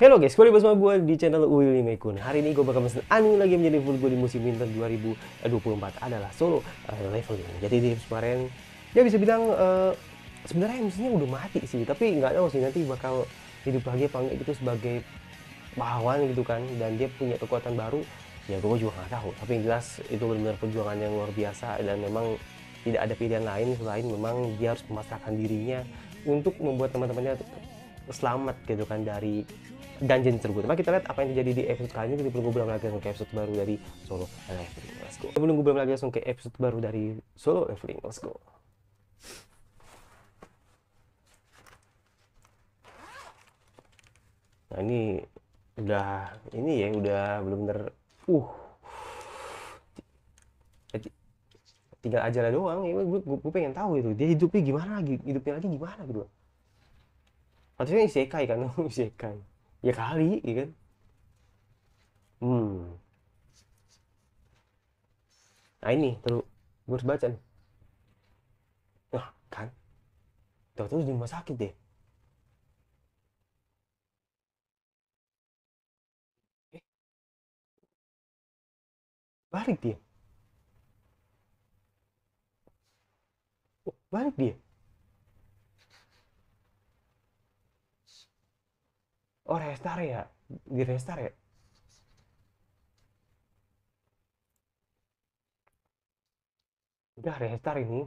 Hello guys, kembali bersama gue di channel Willy Mekun Hari ini gue bakal mesin anime lagi menjadi full gue di musim winter 2024 adalah solo uh, leveling Jadi di kemarin, ya bisa bilang uh, sebenarnya musimnya udah mati sih Tapi nggak tahu sih nanti bakal hidup lagi apa enggak gitu sebagai pahlawan gitu kan Dan dia punya kekuatan baru, ya gue juga nggak tahu Tapi yang jelas itu benar-benar perjuangan yang luar biasa dan memang tidak ada pilihan lain selain memang dia harus memasrahkan dirinya untuk membuat teman-temannya selamat gitu kan dari dungeon tersebut. Maka kita lihat apa yang terjadi di episode kali ini. Kita belum belum lagi langsung ke episode baru dari Solo Leveling. Let's go. Kita belum belum lagi langsung ke episode baru dari Solo Leveling. Let's go. Nah ini udah ini ya udah belum ter. uh tinggal ajaran doang ya gue, gue, gue pengen tahu itu dia hidupnya gimana lagi hidupnya lagi gimana gitu harusnya isekai kan isekai ya kali gitu kan hmm nah ini terus gue harus baca nih nah kan tau terus di rumah sakit deh Barik eh? balik dia balik dia oh restart ya di restart ya udah restart ini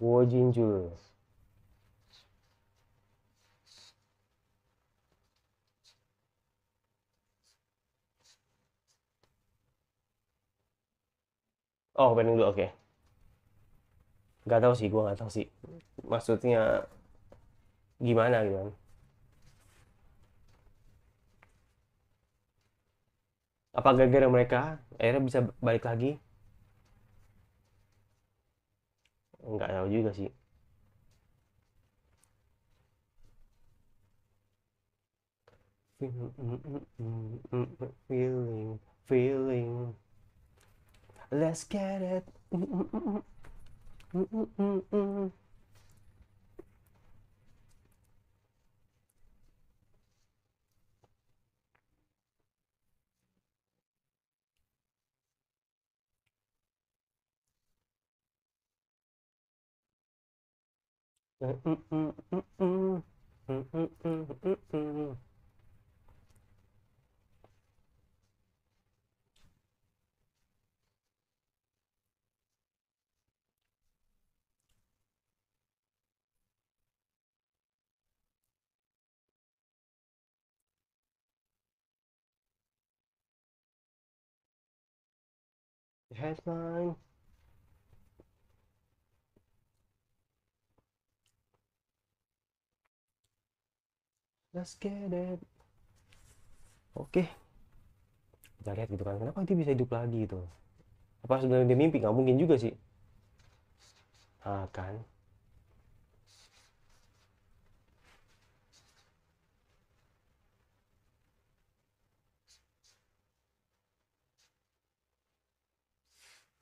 Wojinjul. Oh, opening dulu, oke. Okay. Gak tau sih, gue gak tau sih. Maksudnya gimana gitu kan. Apa gara-gara mereka akhirnya bisa balik lagi? Gak tahu juga sih. Feeling, feeling, feeling. Let's get it. Mm -mm -mm Mm-mm-mm-mm-mm. Mm-mm-mm-mm-mm. mine. Let's get it. Oke. Okay. Kita lihat gitu kan. Kenapa dia bisa hidup lagi itu? Apa sebenarnya dia mimpi? Nggak mungkin juga sih. Nah kan.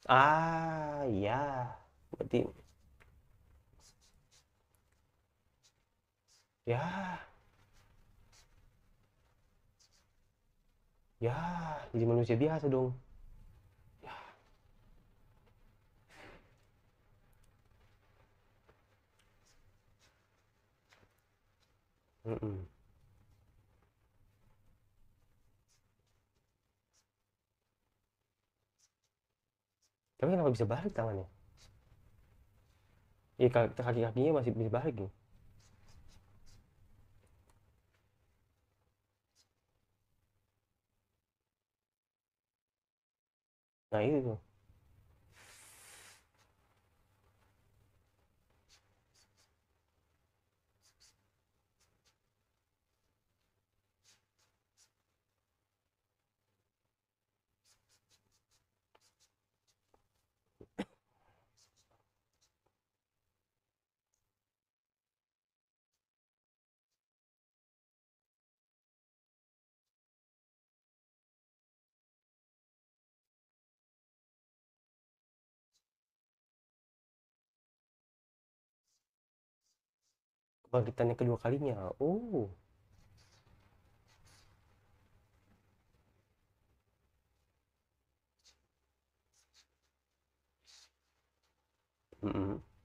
Ah, iya. Berarti Ya. Ya, jadi manusia biasa dong. Ya. Mm -mm. tapi kenapa bisa balik tangannya Iya ya, kaki kakinya masih bisa balik nih nah itu tuh bangkitannya kedua kalinya oh mm -hmm.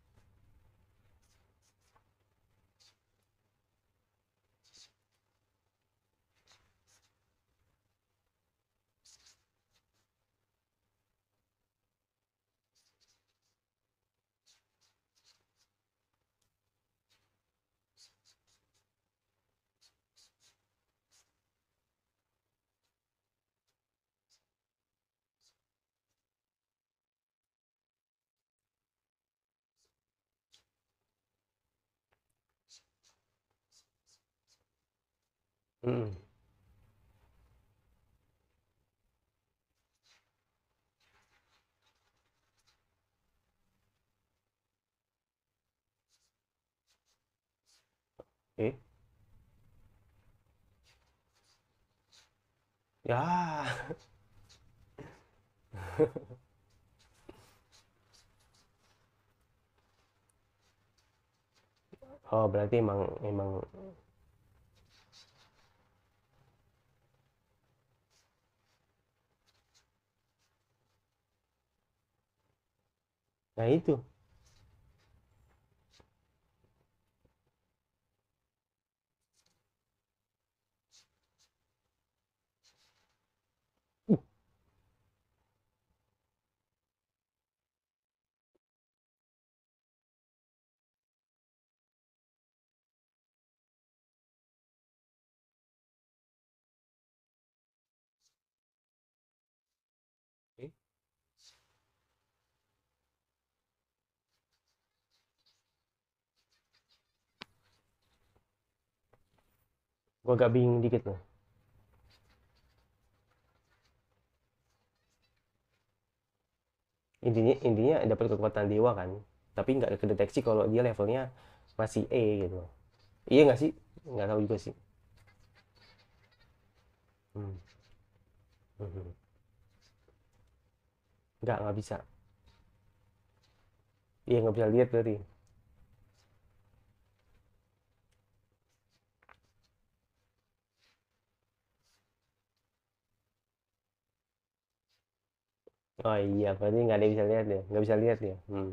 Mhm. Oke. Ya. Oh berarti emang emang é isso Gua agak bingung dikit loh. Intinya intinya dapat kekuatan dewa kan, tapi nggak kedeteksi kalau dia levelnya masih E gitu. Iya nggak sih? Nggak tahu juga sih. Hmm. Hmm. Nggak, nggak bisa. Iya nggak bisa lihat berarti. oh iya berarti nggak ada yang bisa lihat ya nggak bisa lihat ya hmm.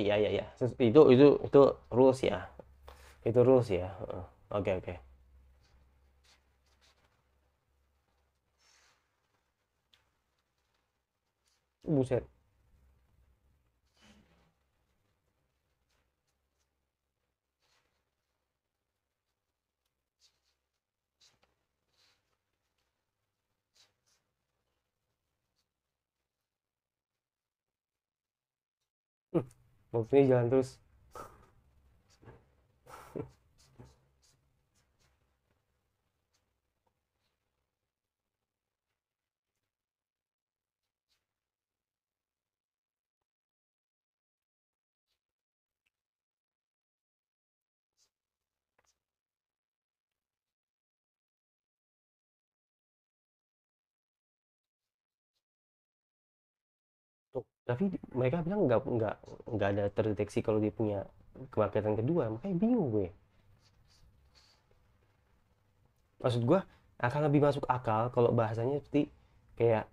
iya iya iya itu itu itu rules ya itu rules ya oke okay, oke okay. buset maksudnya jalan terus tapi mereka bilang nggak nggak nggak ada terdeteksi kalau dia punya kebangkitan kedua makanya bingung gue maksud gue akan lebih masuk akal kalau bahasanya seperti kayak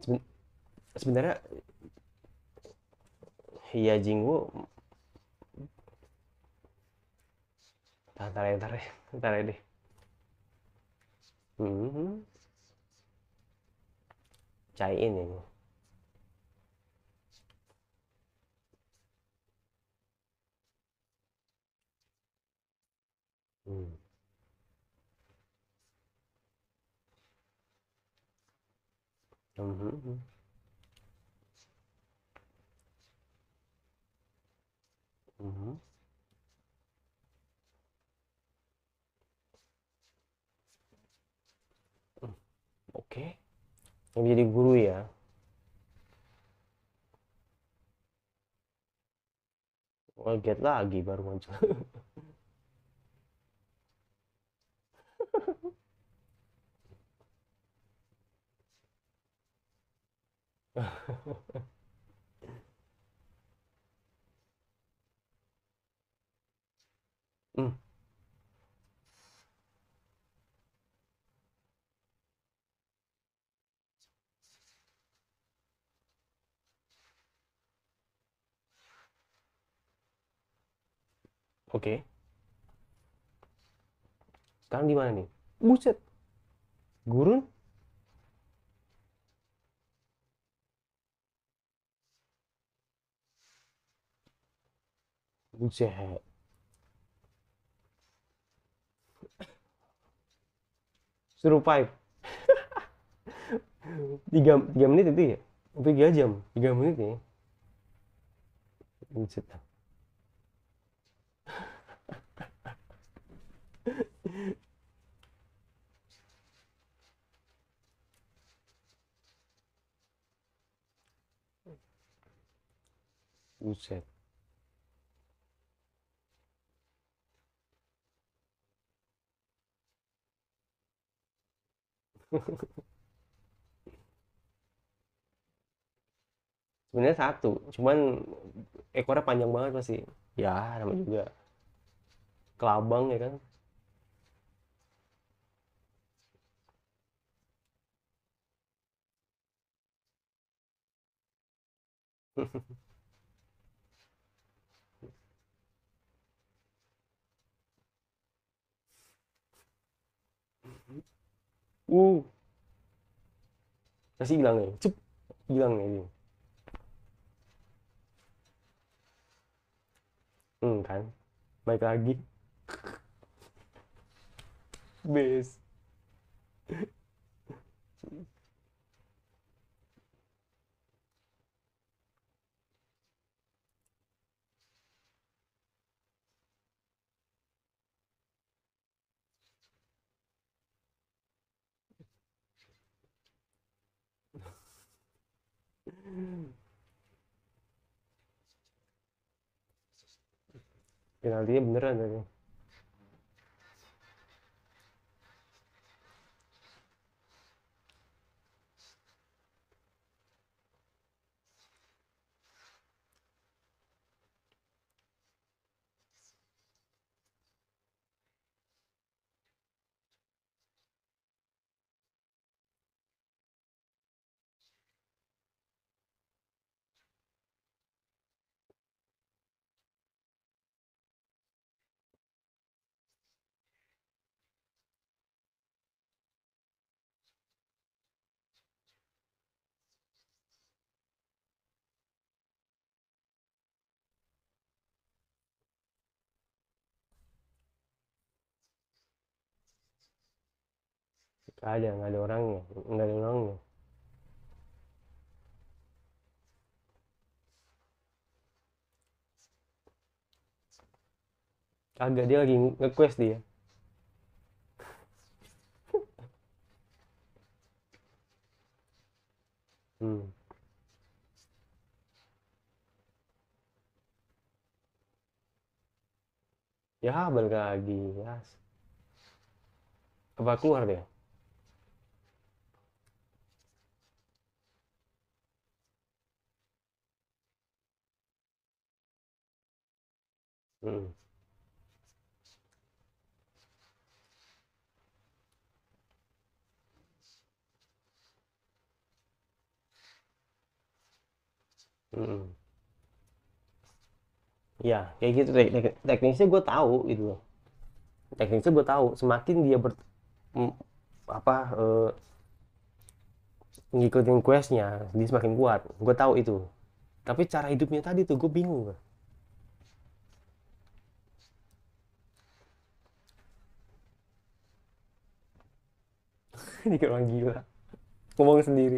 seben, sebenarnya ya jinggu ntar ya ntar ya ntar ya deh hmm. ini ya Hmm. Mhm. Mhm. -hmm. oke. okay. menjadi guru ya? oh get lagi baru muncul. 응. 오케이. Sekarang gimana nih? Buset. Gurun? Buset. Survive. tiga, tiga menit itu ya? Tiga jam. Tiga menit ya? Buset. sebenarnya satu cuman ekornya panjang banget pasti ya nama juga kelabang ya kan Uh. Kasih hilang nih. Cep. Hilang nih ini. Hmm kan. Baik lagi. Base. penaltinya beneran tadi Gak ada, nggak ada orangnya, nggak ada orangnya. agak dia lagi ngequest dia. hmm. Ya balik lagi, ya. Apa keluar dia? Hmm. hmm. Ya, kayak gitu tek gue tahu gitu loh. Teknisnya gue tahu, semakin dia ber apa uh, ngikutin questnya, dia semakin kuat. Gue tahu itu. Tapi cara hidupnya tadi tuh gue bingung. jadi orang gila ngomong sendiri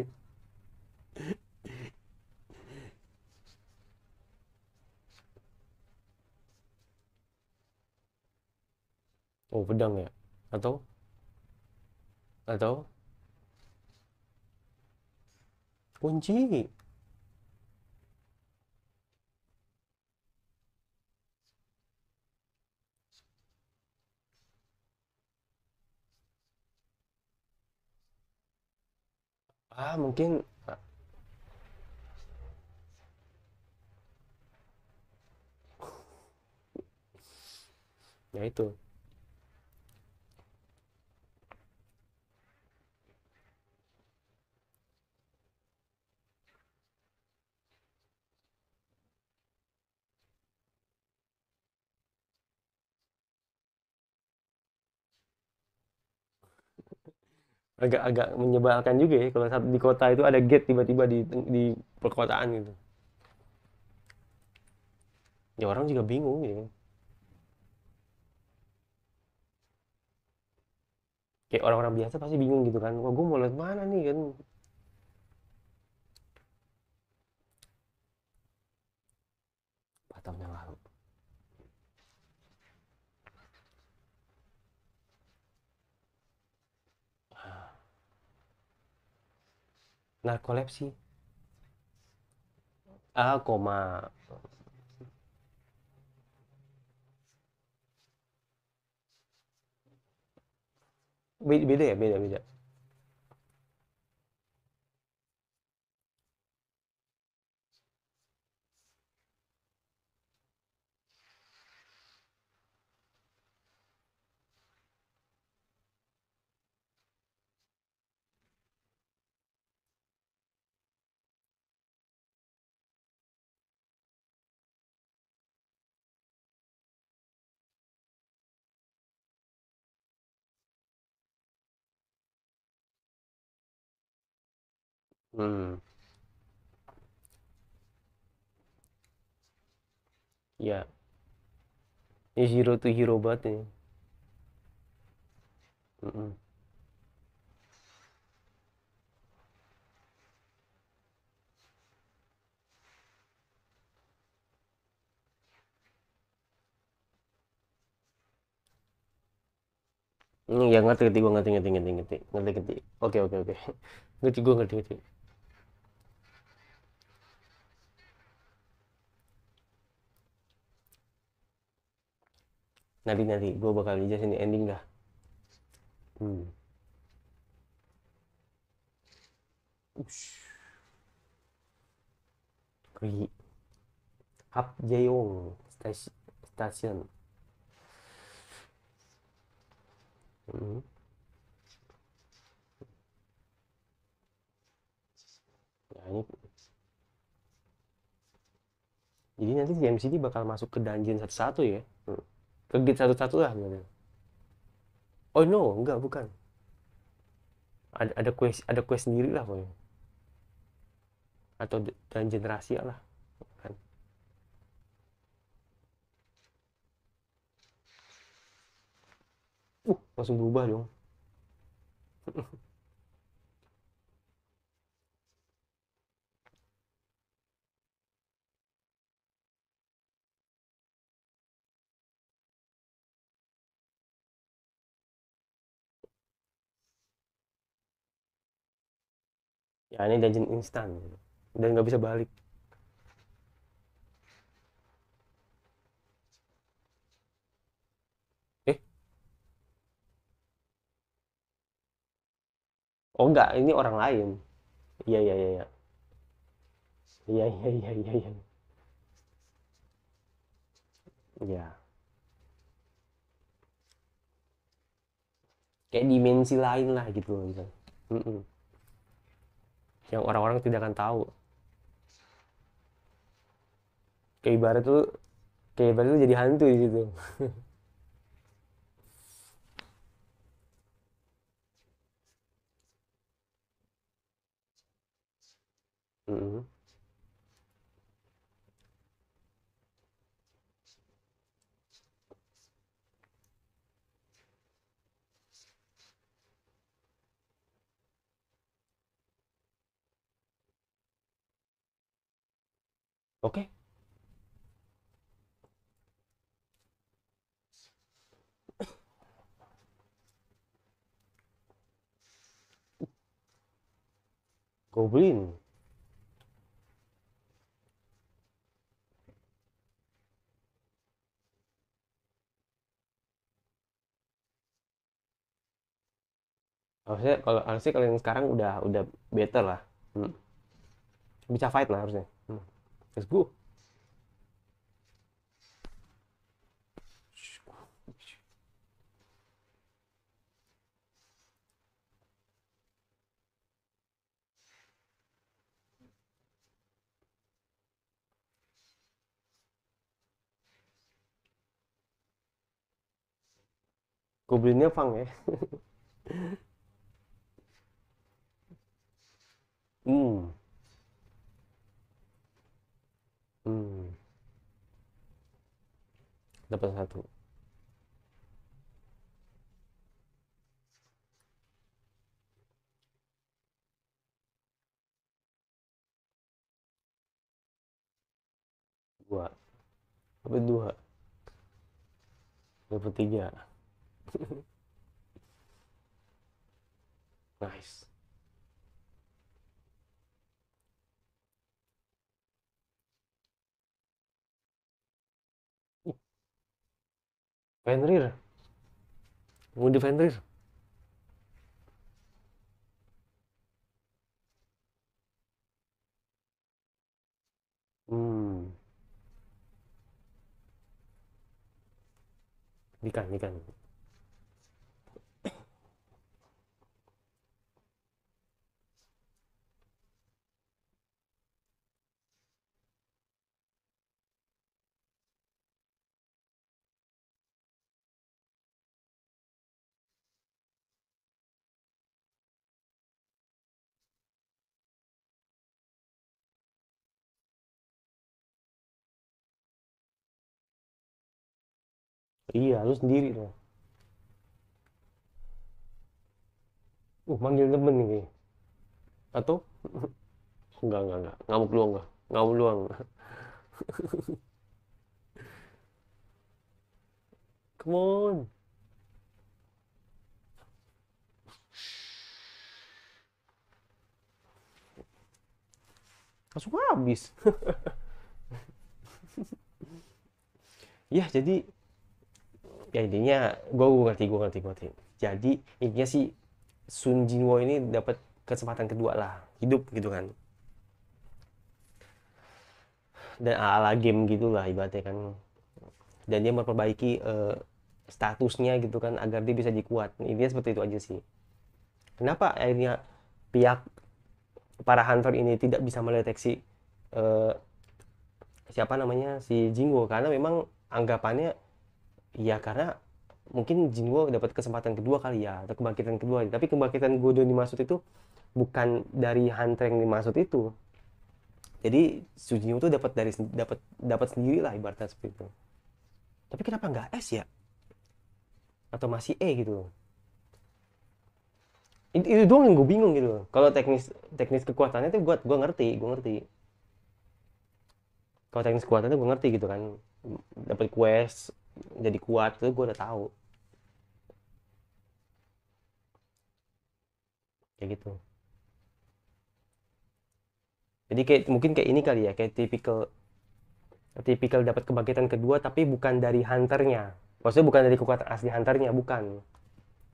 oh pedang ya atau atau kunci ah mungkin ya itu agak-agak menyebalkan juga ya kalau saat di kota itu ada gate tiba-tiba di di perkotaan gitu ya orang juga bingung gitu kayak orang-orang biasa pasti bingung gitu kan wah gue mau lihat mana nih kan Batamnya lalu narkolepsi ah koma beda ya beda beda Hmm, ya. Ini zero to hero banget ini. Hmm. Hmm, ya ngerti ngerti gue ngerti ngerti ngerti ngerti ngerti ngerti. Oke oke oke. Ngerti gue ngerti ngerti. nanti nanti gue bakal ngejelasin ending dah hmm. Ush. Hap Jeyong Station hmm. Nah, ini jadi nanti JMCD bakal masuk ke dungeon satu-satu ya hmm kegit satu-satu lah gitu. oh no enggak bukan ada ada quest ada quest sendiri lah pokoknya atau dan generasi lah kan uh langsung berubah dong ya ini dungeon instan dan nggak bisa balik eh oh enggak ini orang lain iya iya iya iya iya iya iya iya ya kayak dimensi lain lah gitu loh misalnya mm -mm yang orang-orang tidak akan tahu kayak ibarat lu kayak ibarat tuh jadi hantu di situ mm -hmm. Oke. Okay? Goblin. harusnya kalau harusnya kalian sekarang udah udah better lah hmm. bisa fight lah harusnya Let's go. Goblinnya Fang ya. hmm. Hmm. Dapat satu. dua dapat dua dapat tiga nice Fenrir. Mundi Fenrir. Hmm. Ikan, ikan. Iya, lu sendiri dong. Uh, manggil temen nih Atau? enggak, enggak, enggak. Ngamuk luang, enggak. Ngamuk luang. Come on. Langsung habis. ya, jadi ya intinya gue ngerti gue ngerti gue ngerti jadi intinya sih Sun Jinwo ini dapat kesempatan kedua lah hidup gitu kan dan ala, -ala game gitulah ibaratnya kan dan dia memperbaiki uh, statusnya gitu kan agar dia bisa dikuat intinya seperti itu aja sih kenapa akhirnya pihak para hunter ini tidak bisa mendeteksi uh, siapa namanya si Jinwo karena memang anggapannya Iya karena mungkin jin gue dapat kesempatan kedua kali ya atau kebangkitan kedua tapi kebangkitan gue yang dimaksud itu bukan dari hunter yang dimaksud itu jadi Sujinyo tuh dapat dari dapat dapat sendiri lah ibaratnya seperti itu tapi kenapa nggak S ya atau masih E gitu itu, itu doang yang gue bingung gitu kalau teknis teknis kekuatannya tuh gue gue ngerti gue ngerti kalau teknis kekuatannya gue ngerti gitu kan dapat quest jadi kuat itu gue udah tahu kayak gitu jadi kayak mungkin kayak ini kali ya kayak tipikal tipikal dapat kebangkitan kedua tapi bukan dari hunternya maksudnya bukan dari kekuatan asli hunternya bukan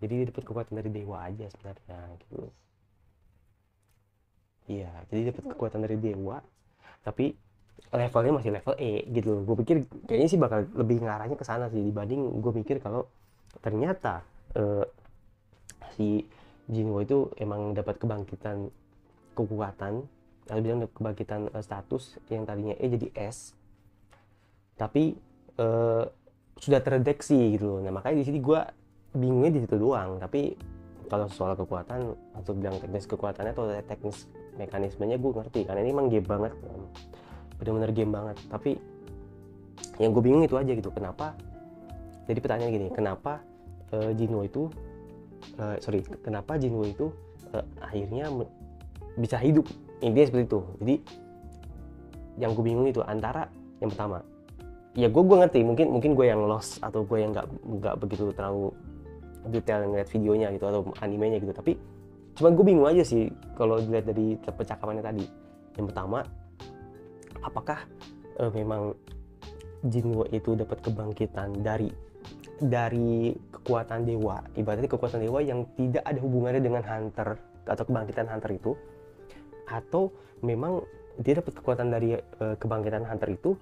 jadi dapat kekuatan dari dewa aja sebenarnya gitu iya jadi dapat kekuatan dari dewa tapi levelnya masih level E gitu loh. Gue pikir kayaknya sih bakal lebih ngarahnya ke sana sih dibanding gue pikir kalau ternyata uh, si Jinwo itu emang dapat kebangkitan kekuatan atau bilang kebangkitan uh, status yang tadinya E jadi S tapi uh, sudah terdeteksi gitu loh. Nah makanya di sini gue bingungnya di situ doang. Tapi kalau soal kekuatan atau bilang teknis kekuatannya atau teknis mekanismenya gue ngerti karena ini emang gede banget bener-bener game banget tapi yang gue bingung itu aja gitu kenapa jadi pertanyaan gini kenapa uh, Jinwo itu uh, sorry kenapa Jinwo itu uh, akhirnya bisa hidup intinya seperti itu jadi yang gue bingung itu antara yang pertama ya gue gue ngerti mungkin mungkin gue yang lost atau gue yang nggak nggak begitu terlalu detail ngeliat videonya gitu atau animenya gitu tapi cuman gue bingung aja sih kalau dilihat dari percakapannya tadi yang pertama apakah uh, memang Jinwo itu dapat kebangkitan dari dari kekuatan dewa ibaratnya kekuatan dewa yang tidak ada hubungannya dengan hunter atau kebangkitan hunter itu atau memang dia dapat kekuatan dari uh, kebangkitan hunter itu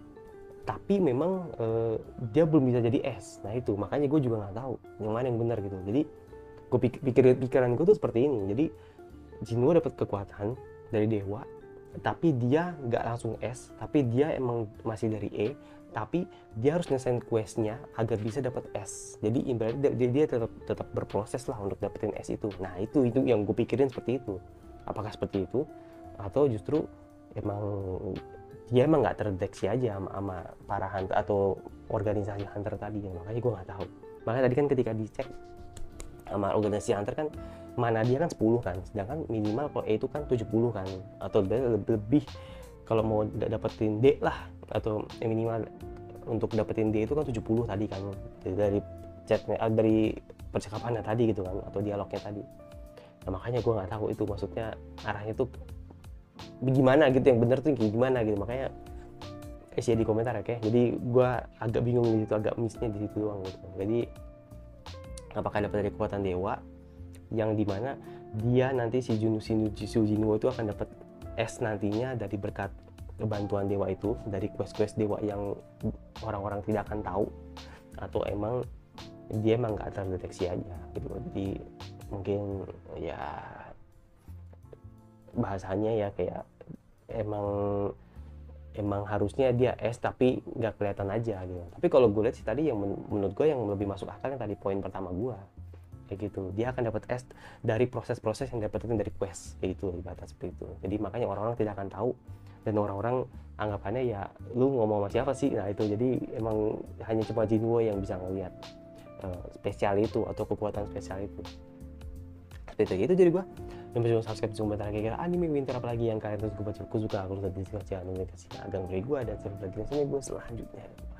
tapi memang uh, dia belum bisa jadi es nah itu makanya gue juga nggak tahu yang mana yang benar gitu jadi gue pikir pikiran gue tuh seperti ini jadi Jinwo dapat kekuatan dari dewa tapi dia nggak langsung S tapi dia emang masih dari E tapi dia harus nyesain questnya agar bisa dapat S jadi ibaratnya dia, dia tetap tetap berproses lah untuk dapetin S itu nah itu itu yang gue pikirin seperti itu apakah seperti itu atau justru emang dia emang nggak terdeteksi aja sama, sama para hunter atau organisasi hunter tadi ya makanya gue nggak tahu makanya tadi kan ketika dicek sama organisasi hunter kan mana dia kan 10 kan sedangkan minimal kalau E itu kan 70 kan atau lebih kalau mau dapetin D lah atau eh, minimal untuk dapetin D itu kan 70 tadi kan dari chatnya eh, dari percakapannya tadi gitu kan atau dialognya tadi nah, makanya gue nggak tahu itu maksudnya arahnya tuh gimana gitu yang bener tuh gimana gitu makanya isi di komentar ya okay? jadi gue agak bingung di situ agak missnya di situ doang gitu jadi apakah dapat dari kekuatan dewa yang dimana dia nanti si Junu Sujinwo itu akan dapat S nantinya dari berkat kebantuan dewa itu dari quest-quest dewa yang orang-orang tidak akan tahu atau emang dia emang nggak terdeteksi aja gitu jadi mungkin ya bahasanya ya kayak emang emang harusnya dia S tapi nggak kelihatan aja gitu tapi kalau gue lihat sih tadi yang menurut gue yang lebih masuk akal yang tadi poin pertama gue kayak gitu dia akan dapat S dari proses-proses yang dapatkan dari quest kayak gitu batas seperti itu jadi makanya orang-orang tidak akan tahu dan orang-orang anggapannya ya lu ngomong sama siapa sih nah itu jadi emang hanya cuma Jinwo yang bisa ngelihat uh, spesial itu atau kekuatan spesial itu seperti itu, itu jadi gua yang bisa subscribe semua bentar kira anime winter apalagi yang kalian terus gue baca aku suka aku sudah dikasih anime kasih agang dari gua dan sampai lagi di sini gue selanjutnya